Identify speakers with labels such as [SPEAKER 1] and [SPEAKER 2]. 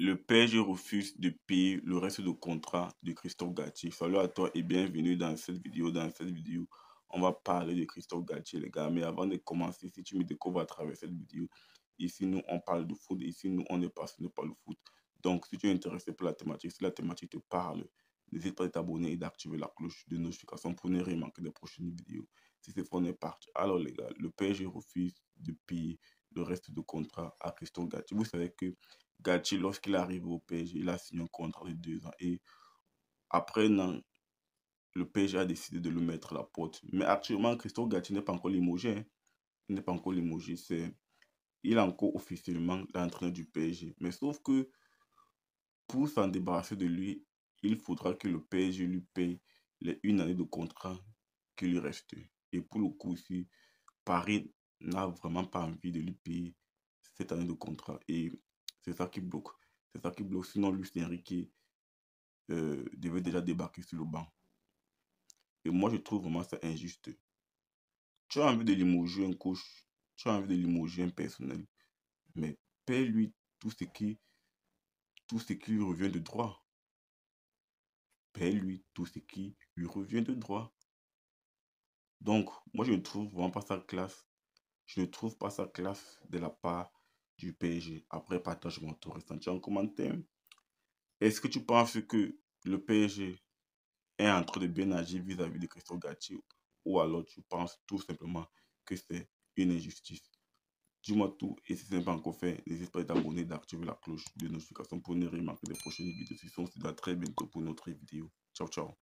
[SPEAKER 1] Le PSG refuse de payer le reste du contrat de Christophe Galtier. Salut à toi et bienvenue dans cette vidéo. Dans cette vidéo, on va parler de Christophe Galtier, les gars. Mais avant de commencer, si tu me découvres à travers cette vidéo, ici nous on parle de foot, ici nous on est passionné par le foot. Donc si tu es intéressé par la thématique, si la thématique te parle, n'hésite pas à t'abonner et d'activer la cloche de notification pour ne rien manquer des prochaines vidéos. Si c'est pour, on est parti. Alors les gars, le PSG refuse de payer le reste du contrat à Christophe Gatti. Vous savez que Gachi, lorsqu'il arrive au PSG, il a signé un contrat de deux ans. Et après un an, le PSG a décidé de le mettre à la porte. Mais actuellement, Christophe Gachi n'est pas encore limogé. Hein. Il n'est pas encore limogé. C'est... Il est encore officiellement l'entraîneur du PSG. Mais sauf que pour s'en débarrasser de lui, il faudra que le PSG lui paye les une année de contrat qui lui reste. Et pour le coup, si Paris n'a vraiment pas envie de lui payer cette année de contrat. Et c'est ça qui bloque. C'est ça qui bloque. Sinon, Luis Enrique euh, devait déjà débarquer sur le banc. Et moi, je trouve vraiment ça injuste. Tu as envie de limoger un coach, tu as envie de limoger un personnel, mais paie-lui tout ce qui tout ce qui lui revient de droit. Paie-lui tout ce qui lui revient de droit. Donc, moi, je ne trouve vraiment pas sa classe. Je ne trouve pas sa classe de la part du PSG. Après, partage-moi ton ressenti en commentaire. Est-ce que tu penses que le PSG est en train de bien agir vis-à-vis de Christophe Gatti ou alors tu penses tout simplement que c'est une injustice Dis-moi tout et si ce n'est pas encore fait, n'hésite pas à t'abonner et d'activer la cloche de notification pour ne rien manquer des prochaines vidéos. Si on se dit à très bientôt pour notre vidéo. Ciao, ciao.